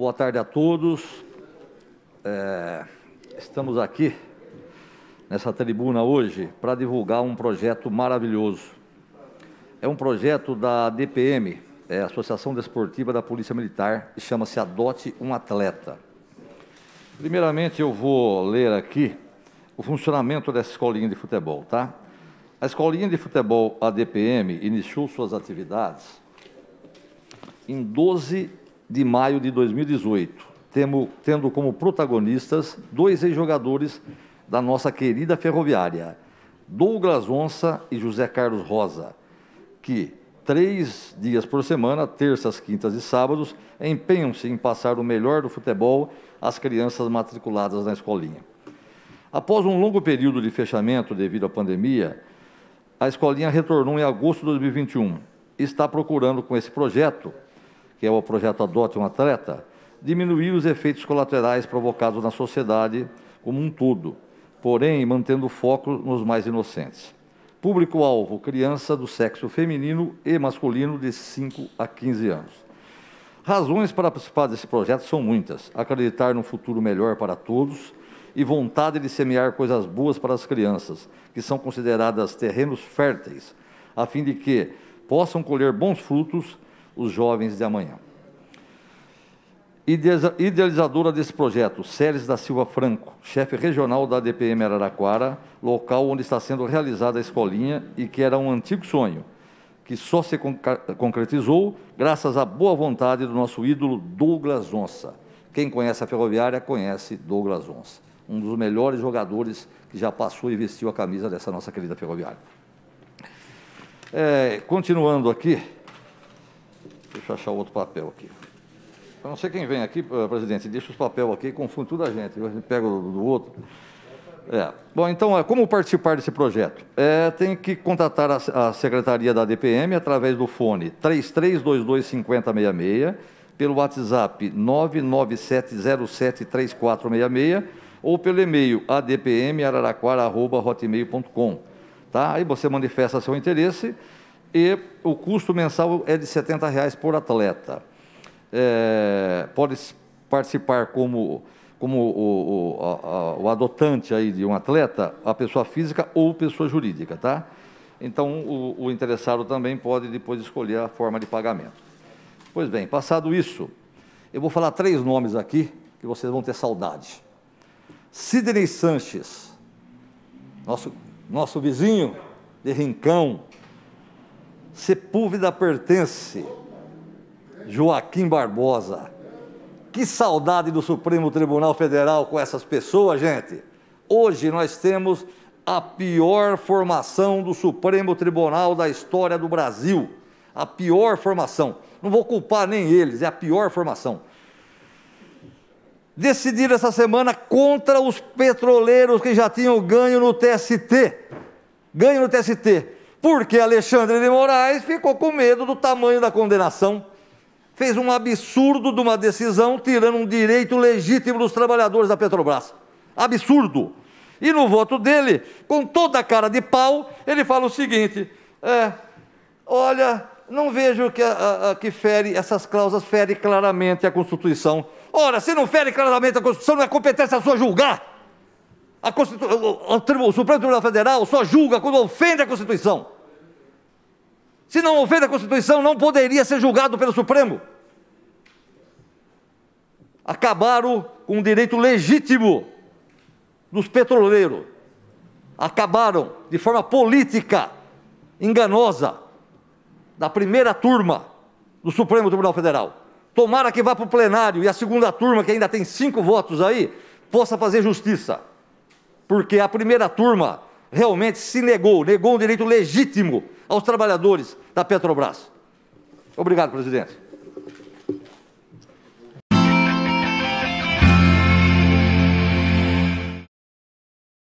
Boa tarde a todos. É, estamos aqui nessa tribuna hoje para divulgar um projeto maravilhoso. É um projeto da DPM, é, Associação Desportiva da Polícia Militar, que chama-se Adote um Atleta. Primeiramente, eu vou ler aqui o funcionamento dessa escolinha de futebol, tá? A escolinha de futebol ADPM iniciou suas atividades em 12 de maio de 2018, tendo como protagonistas dois ex-jogadores da nossa querida ferroviária, Douglas Onça e José Carlos Rosa, que três dias por semana, terças, quintas e sábados, empenham-se em passar o melhor do futebol às crianças matriculadas na escolinha. Após um longo período de fechamento devido à pandemia, a escolinha retornou em agosto de 2021 e está procurando, com esse projeto, que é o projeto Adote um Atleta, diminuir os efeitos colaterais provocados na sociedade como um todo, porém mantendo o foco nos mais inocentes. Público-alvo: criança do sexo feminino e masculino de 5 a 15 anos. Razões para participar desse projeto são muitas: acreditar num futuro melhor para todos e vontade de semear coisas boas para as crianças, que são consideradas terrenos férteis, a fim de que possam colher bons frutos os jovens de amanhã. Idealizadora desse projeto, Céres da Silva Franco, chefe regional da DPM Araraquara, local onde está sendo realizada a escolinha e que era um antigo sonho, que só se concretizou graças à boa vontade do nosso ídolo Douglas Onça. Quem conhece a ferroviária conhece Douglas Onça, um dos melhores jogadores que já passou e vestiu a camisa dessa nossa querida ferroviária. É, continuando aqui, Deixa eu achar outro papel aqui. Eu não sei quem vem aqui, eh, presidente, deixa os papel aqui, confunde tudo a gente, eu pego do outro. É. Bom, então, é, como participar desse projeto? É, tem que contatar a, a Secretaria da DPM através do fone 33225066, pelo WhatsApp 997073466 ou pelo e-mail adpmarararaquara.hotmail.com. Tá? Aí você manifesta seu interesse e o custo mensal é de R$ 70,00 por atleta. É, pode participar como, como o, o, a, o, adotante aí de um atleta, a pessoa física ou pessoa jurídica, tá? Então, o, o interessado também pode depois escolher a forma de pagamento. Pois bem, passado isso, eu vou falar três nomes aqui que vocês vão ter saudade. Sidney Sanches, nosso, nosso vizinho de Rincão, Sepúlveda pertence. Joaquim Barbosa. Que saudade do Supremo Tribunal Federal com essas pessoas, gente. Hoje nós temos a pior formação do Supremo Tribunal da história do Brasil. A pior formação. Não vou culpar nem eles, é a pior formação. Decidiram essa semana contra os petroleiros que já tinham ganho no TST. Ganho no TST porque Alexandre de Moraes ficou com medo do tamanho da condenação. Fez um absurdo de uma decisão tirando um direito legítimo dos trabalhadores da Petrobras. Absurdo. E no voto dele, com toda a cara de pau, ele fala o seguinte: é, olha, não vejo que, a, a, que fere, essas cláusulas ferem claramente a Constituição. Ora, se não fere claramente a Constituição, não é competência sua julgar. A Constitu... O Supremo Tribunal Federal só julga quando ofende a Constituição. Se não ofende a Constituição, não poderia ser julgado pelo Supremo. Acabaram com um direito legítimo dos petroleiros. Acabaram de forma política, enganosa, da primeira turma do Supremo Tribunal Federal. Tomara que vá para o plenário e a segunda turma, que ainda tem cinco votos aí, possa fazer justiça porque a primeira turma realmente se negou, negou um direito legítimo aos trabalhadores da Petrobras. Obrigado, presidente.